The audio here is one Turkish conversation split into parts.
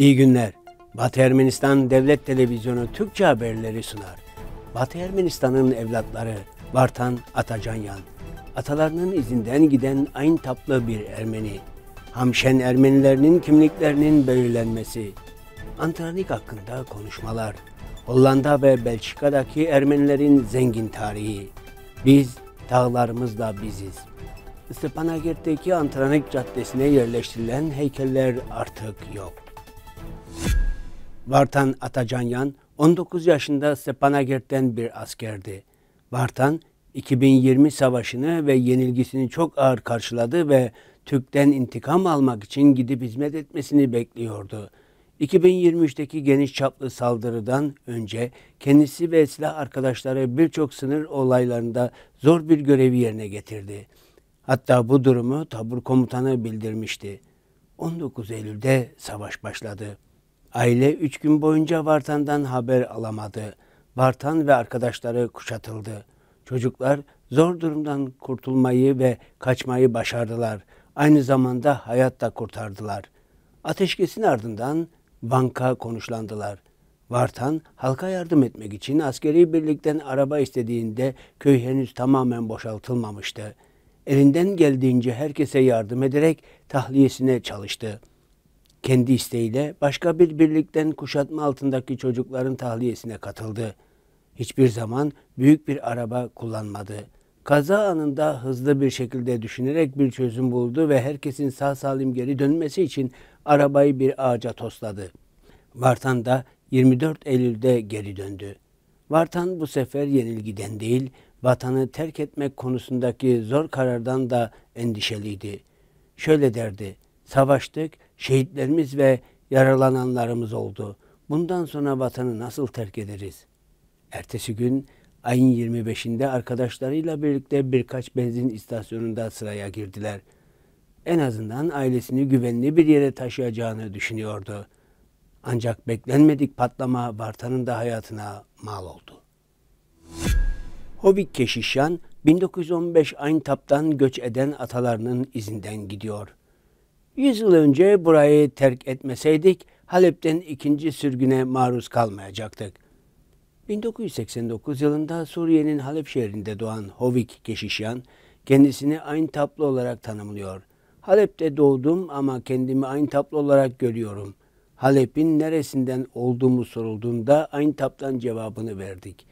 İyi günler. Batı Ermenistan Devlet Televizyonu Türkçe haberleri sunar. Batı Ermenistan'ın evlatları Bartan Atacanyan, atalarının izinden giden aynı taplı bir Ermeni, Hamşen Ermenilerinin kimliklerinin belirlenmesi, Antranik hakkında konuşmalar, Hollanda ve Belçika'daki Ermenilerin zengin tarihi, biz dağlarımızla biziz. Stepanakert Antranik Caddesi'ne yerleştirilen heykeller artık yok. Vartan Atacanyan 19 yaşında Stepanakert'ten bir askerdi. Vartan 2020 savaşını ve yenilgisini çok ağır karşıladı ve Türk'ten intikam almak için gidip hizmet etmesini bekliyordu. 2023'teki geniş çaplı saldırıdan önce kendisi ve silah arkadaşları birçok sınır olaylarında zor bir görevi yerine getirdi. Hatta bu durumu tabur komutanı bildirmişti. 19 Eylül'de savaş başladı. Aile üç gün boyunca Vartan'dan haber alamadı. Vartan ve arkadaşları kuşatıldı. Çocuklar zor durumdan kurtulmayı ve kaçmayı başardılar. Aynı zamanda hayat da kurtardılar. Ateşkesin ardından banka konuşlandılar. Vartan halka yardım etmek için askeri birlikten araba istediğinde köy henüz tamamen boşaltılmamıştı. Elinden geldiğince herkese yardım ederek tahliyesine çalıştı kendi isteğiyle başka bir birlikten kuşatma altındaki çocukların tahliyesine katıldı. Hiçbir zaman büyük bir araba kullanmadı. Kaza anında hızlı bir şekilde düşünerek bir çözüm buldu ve herkesin sağ salim geri dönmesi için arabayı bir ağaca tosladı. Vartan da 24 Eylül'de geri döndü. Vartan bu sefer yenilgiden değil, vatanı terk etmek konusundaki zor karardan da endişeliydi. Şöyle derdi, savaştık, şehitlerimiz ve yaralananlarımız oldu. Bundan sonra vatanı nasıl terk ederiz? Ertesi gün ayın 25'inde arkadaşlarıyla birlikte birkaç benzin istasyonunda sıraya girdiler. En azından ailesini güvenli bir yere taşıyacağını düşünüyordu. Ancak beklenmedik patlama Bartan'ın da hayatına mal oldu. Hobbit Keşişyan 1915 Aintap'tan göç eden atalarının izinden gidiyor. 100 yıl önce burayı terk etmeseydik Halep'ten ikinci sürgüne maruz kalmayacaktık. 1989 yılında Suriye'nin Halep şehrinde doğan Hovik Keşişyan kendisini aynı taplı olarak tanımlıyor. Halep'te doğdum ama kendimi aynı taplı olarak görüyorum. Halep'in neresinden olduğumu sorulduğunda aynı taptan cevabını verdik.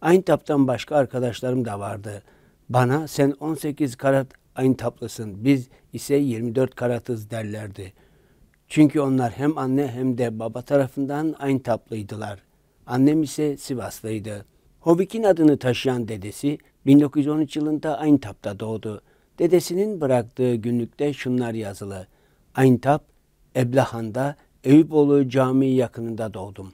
Aynı taptan başka arkadaşlarım da vardı. Bana sen 18 karat ayın taplasın. Biz ise 24 karatız derlerdi. Çünkü onlar hem anne hem de baba tarafından ayın taplıydılar. Annem ise Sivaslıydı. Hovik'in adını taşıyan dedesi 1913 yılında tapta doğdu. Dedesinin bıraktığı günlükte şunlar yazılı. tap, Eblahan'da Eyüboğlu Camii yakınında doğdum.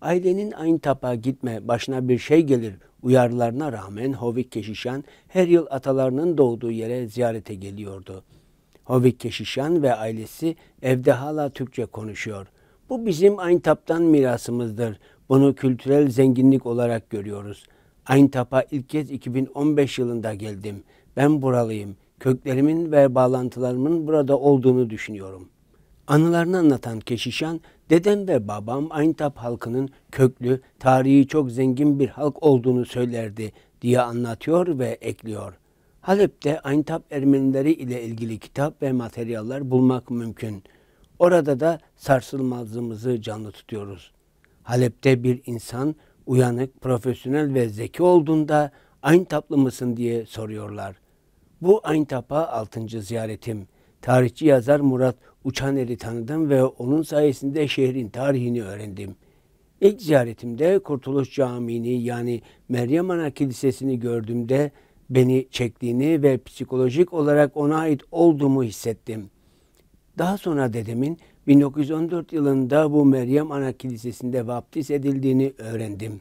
Ailenin tap'a gitme başına bir şey gelir Uyarılarına rağmen Hovik Keşişan her yıl atalarının doğduğu yere ziyarete geliyordu. Hovik Keşişan ve ailesi evde hala Türkçe konuşuyor. Bu bizim Ayntap'tan mirasımızdır. Bunu kültürel zenginlik olarak görüyoruz. Ayntap'a ilk kez 2015 yılında geldim. Ben buralıyım. Köklerimin ve bağlantılarımın burada olduğunu düşünüyorum. Anılarını anlatan Keşişan, dedem ve babam Aynitap halkının köklü, tarihi çok zengin bir halk olduğunu söylerdi diye anlatıyor ve ekliyor. Halep'te Aynitap Ermenileri ile ilgili kitap ve materyaller bulmak mümkün. Orada da sarsılmazlığımızı canlı tutuyoruz. Halep'te bir insan uyanık, profesyonel ve zeki olduğunda Aynitaplı mısın diye soruyorlar. Bu Aynitap'a altıncı ziyaretim. Tarihçi yazar Murat uçan eli tanıdım ve onun sayesinde şehrin tarihini öğrendim. İlk ziyaretimde Kurtuluş Camii'ni yani Meryem Ana Kilisesi'ni gördüğümde beni çektiğini ve psikolojik olarak ona ait olduğumu hissettim. Daha sonra dedemin 1914 yılında bu Meryem Ana Kilisesi'nde vaptiz edildiğini öğrendim.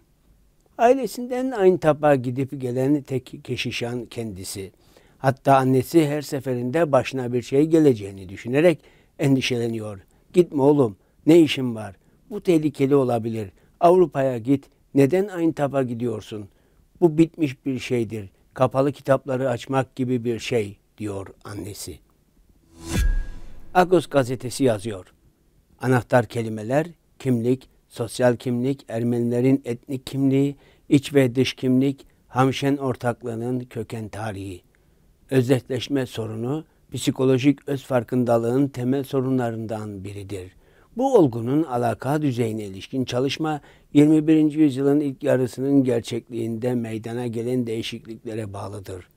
Ailesinden aynı tapa gidip gelen tek keşişan kendisi. Hatta annesi her seferinde başına bir şey geleceğini düşünerek endişeleniyor. Gitme oğlum, ne işin var? Bu tehlikeli olabilir. Avrupa'ya git, neden aynı tapa gidiyorsun? Bu bitmiş bir şeydir. Kapalı kitapları açmak gibi bir şey, diyor annesi. Agos gazetesi yazıyor. Anahtar kelimeler, kimlik, sosyal kimlik, Ermenilerin etnik kimliği, iç ve dış kimlik, Hamşen ortaklığının köken tarihi. Özdeşleşme sorunu psikolojik öz farkındalığın temel sorunlarından biridir. Bu olgunun alaka düzeyine ilişkin çalışma 21. yüzyılın ilk yarısının gerçekliğinde meydana gelen değişikliklere bağlıdır.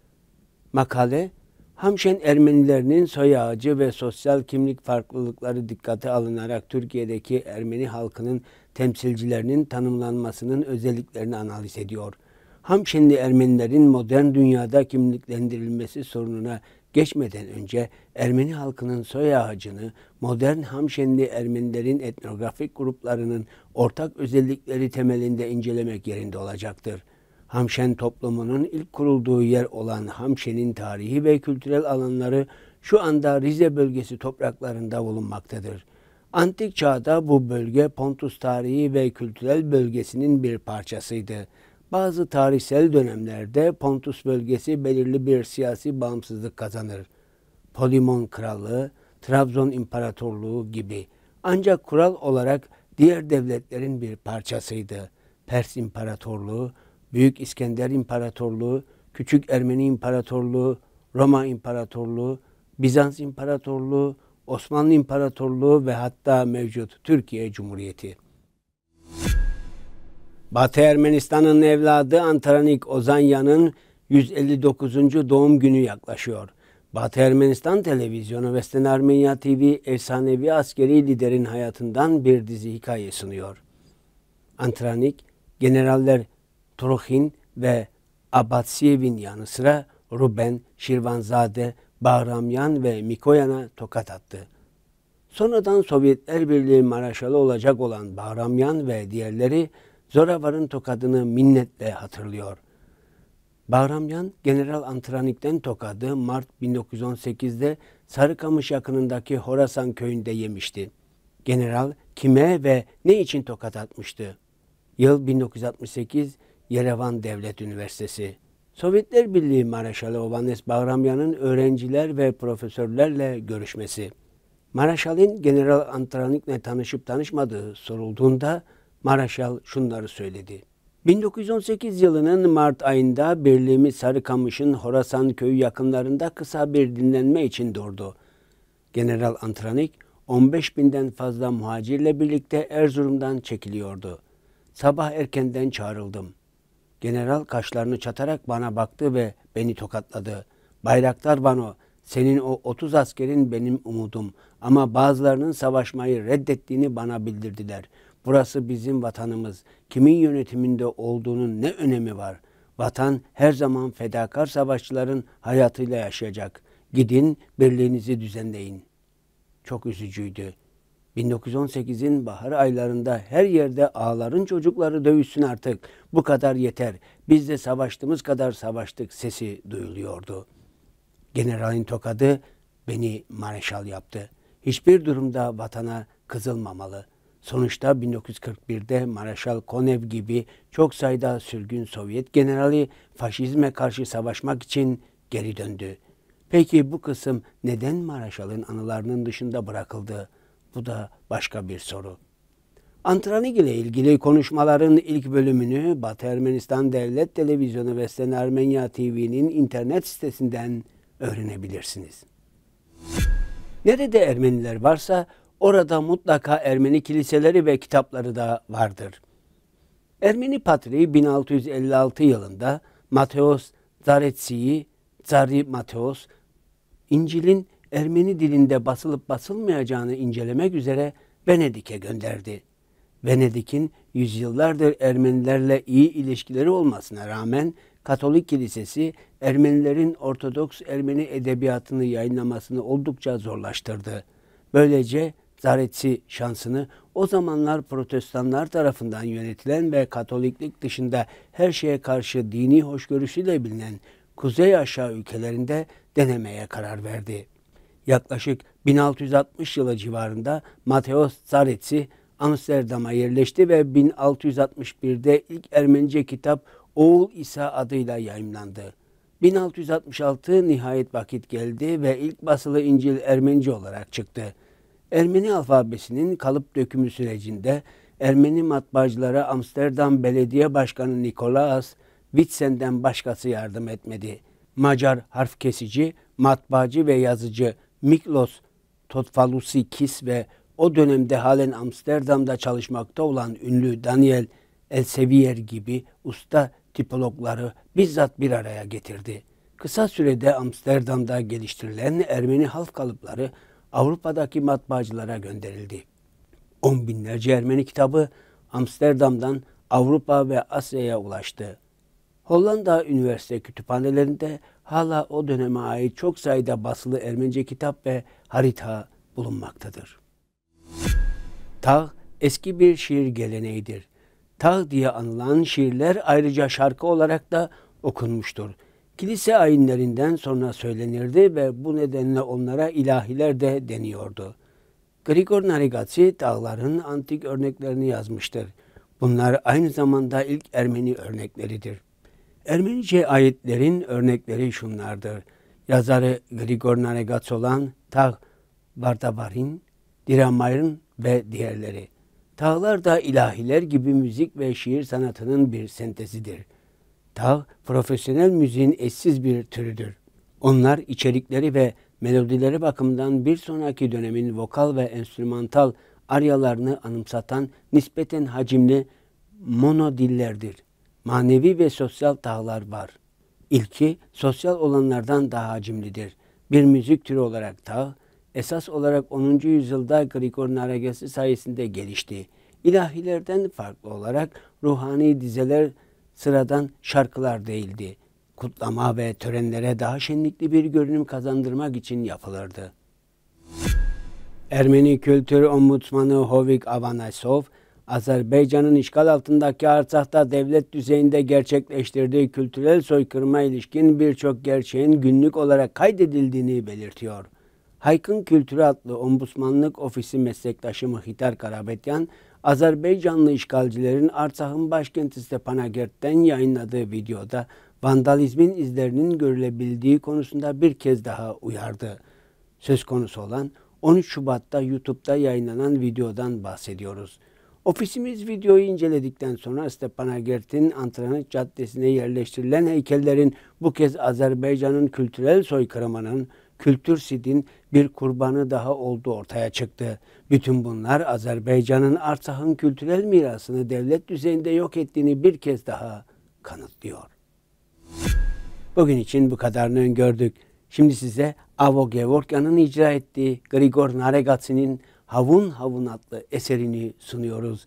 Makale, Hamşen Ermenilerinin soy ağacı ve sosyal kimlik farklılıkları dikkate alınarak Türkiye'deki Ermeni halkının temsilcilerinin tanımlanmasının özelliklerini analiz ediyor. Hamşenli Ermenilerin modern dünyada kimliklendirilmesi sorununa geçmeden önce Ermeni halkının soy ağacını, modern Hamşenli Ermenilerin etnografik gruplarının ortak özellikleri temelinde incelemek yerinde olacaktır. Hamşen toplumunun ilk kurulduğu yer olan Hamşen'in tarihi ve kültürel alanları şu anda Rize bölgesi topraklarında bulunmaktadır. Antik çağda bu bölge Pontus tarihi ve kültürel bölgesinin bir parçasıydı. Bazı tarihsel dönemlerde Pontus bölgesi belirli bir siyasi bağımsızlık kazanır. Polimon Krallığı, Trabzon İmparatorluğu gibi. Ancak kural olarak diğer devletlerin bir parçasıydı. Pers İmparatorluğu, Büyük İskender İmparatorluğu, Küçük Ermeni İmparatorluğu, Roma İmparatorluğu, Bizans İmparatorluğu, Osmanlı İmparatorluğu ve hatta mevcut Türkiye Cumhuriyeti. Batı Ermenistan'ın evladı Antranik Ozanyan'ın 159. doğum günü yaklaşıyor. Batı Ermenistan Televizyonu ve Armenia TV efsanevi askeri liderin hayatından bir dizi hikaye sunuyor. Antranik, generaller Trohin ve Abatsiyev'in yanı sıra Ruben, Şirvanzade, Bahramyan ve Mikoyan'a tokat attı. Sonradan Sovyetler Birliği Maraşalı olacak olan Bahramyan ve diğerleri Zoravar'ın tokadını minnetle hatırlıyor. Bahramyan, General Antranik'ten tokadı Mart 1918'de Sarıkamış yakınındaki Horasan köyünde yemişti. General kime ve ne için tokat atmıştı? Yıl 1968, Yerevan Devlet Üniversitesi. Sovyetler Birliği Maraşalı Ovanes Bahramyan'ın öğrenciler ve profesörlerle görüşmesi. Maraşal'in General Antranik'le tanışıp tanışmadığı sorulduğunda Maraşal şunları söyledi. 1918 yılının Mart ayında birliğimi Sarıkamış'ın Horasan köyü yakınlarında kısa bir dinlenme için durdu. General Antranik 15 binden fazla muhacirle birlikte Erzurum'dan çekiliyordu. Sabah erkenden çağrıldım. General kaşlarını çatarak bana baktı ve beni tokatladı. Bayraktar Bano, senin o 30 askerin benim umudum ama bazılarının savaşmayı reddettiğini bana bildirdiler.'' Burası bizim vatanımız. Kimin yönetiminde olduğunun ne önemi var? Vatan her zaman fedakar savaşçıların hayatıyla yaşayacak. Gidin birliğinizi düzenleyin. Çok üzücüydü. 1918'in bahar aylarında her yerde ağların çocukları dövüşsün artık. Bu kadar yeter. Biz de savaştığımız kadar savaştık sesi duyuluyordu. Generalin tokadı beni mareşal yaptı. Hiçbir durumda vatana kızılmamalı.'' Sonuçta 1941'de Maraşal Konev gibi çok sayıda sürgün Sovyet generali faşizme karşı savaşmak için geri döndü. Peki bu kısım neden Maraşal'ın anılarının dışında bırakıldı? Bu da başka bir soru. Antranik ile ilgili konuşmaların ilk bölümünü Batı Ermenistan Devlet Televizyonu ve Sena Armenya TV'nin internet sitesinden öğrenebilirsiniz. Nerede Ermeniler varsa Orada mutlaka Ermeni kiliseleri ve kitapları da vardır. Ermeni Patriği 1656 yılında Mateos Zaretsi'yi, Zari Mateos, İncil'in Ermeni dilinde basılıp basılmayacağını incelemek üzere Venedik'e gönderdi. Venedik'in yüzyıllardır Ermenilerle iyi ilişkileri olmasına rağmen Katolik Kilisesi Ermenilerin Ortodoks Ermeni edebiyatını yayınlamasını oldukça zorlaştırdı. Böylece zaretsi şansını o zamanlar protestanlar tarafından yönetilen ve katoliklik dışında her şeye karşı dini hoşgörüsüyle bilinen kuzey aşağı ülkelerinde denemeye karar verdi. Yaklaşık 1660 yılı civarında Mateos Zaretsi Amsterdam'a yerleşti ve 1661'de ilk Ermenice kitap Oğul İsa adıyla yayımlandı. 1666 nihayet vakit geldi ve ilk basılı İncil Ermenice olarak çıktı. Ermeni alfabesinin kalıp dökümü sürecinde Ermeni matbaacılara Amsterdam Belediye Başkanı Nikolaas Witsen'den başkası yardım etmedi. Macar harf kesici, matbaacı ve yazıcı Miklos Totfalusikis ve o dönemde halen Amsterdam'da çalışmakta olan ünlü Daniel Elsevier gibi usta tipologları bizzat bir araya getirdi. Kısa sürede Amsterdam'da geliştirilen Ermeni halk kalıpları Avrupa'daki matbaacılara gönderildi. On binlerce Ermeni kitabı Amsterdam'dan Avrupa ve Asya'ya ulaştı. Hollanda üniversite kütüphanelerinde hala o döneme ait çok sayıda basılı Ermenice kitap ve harita bulunmaktadır. Tağ eski bir şiir geleneğidir. Tağ diye anılan şiirler ayrıca şarkı olarak da okunmuştur kilise ayinlerinden sonra söylenirdi ve bu nedenle onlara ilahiler de deniyordu. Grigor Narigatsi dağların antik örneklerini yazmıştır. Bunlar aynı zamanda ilk Ermeni örnekleridir. Ermenice ayetlerin örnekleri şunlardır. Yazarı Grigor Narigatsi olan Tağ Vardabarin, Diramayrin ve diğerleri. Tağlar da ilahiler gibi müzik ve şiir sanatının bir sentezidir.'' Tağ, profesyonel müziğin eşsiz bir türüdür. Onlar içerikleri ve melodileri bakımından bir sonraki dönemin vokal ve enstrümantal aryalarını anımsatan nispeten hacimli monodillerdir. Manevi ve sosyal tağlar var. İlki sosyal olanlardan daha hacimlidir. Bir müzik türü olarak tağ, esas olarak 10. yüzyılda Grigor Naragesi sayesinde gelişti. İlahilerden farklı olarak ruhani dizeler sıradan şarkılar değildi. Kutlama ve törenlere daha şenlikli bir görünüm kazandırmak için yapılırdı. Ermeni Kültür Ombudsmanı Hovik Avanasov, Azerbaycan'ın işgal altındaki Arsah'ta devlet düzeyinde gerçekleştirdiği kültürel soykırıma ilişkin birçok gerçeğin günlük olarak kaydedildiğini belirtiyor. Haykın Kültürü adlı Ombusmanlık Ofisi meslektaşımı Hitar Karabetyan, Azerbaycanlı işgalcilerin Artsak'ın başkenti Stepanakert'ten yayınladığı videoda vandalizmin izlerinin görülebildiği konusunda bir kez daha uyardı. Söz konusu olan 13 Şubat'ta YouTube'da yayınlanan videodan bahsediyoruz. Ofisimiz videoyu inceledikten sonra Stepanakert'in Antrenik Caddesi'ne yerleştirilen heykellerin bu kez Azerbaycan'ın kültürel soykırımının Kültür Sid'in bir kurbanı daha olduğu ortaya çıktı. Bütün bunlar Azerbaycan'ın Artsakh'ın kültürel mirasını devlet düzeyinde yok ettiğini bir kez daha kanıtlıyor. Bugün için bu kadarını öngördük. Şimdi size Avo Gevorkyan'ın icra ettiği Grigor Naregatsi'nin Havun Havun adlı eserini sunuyoruz.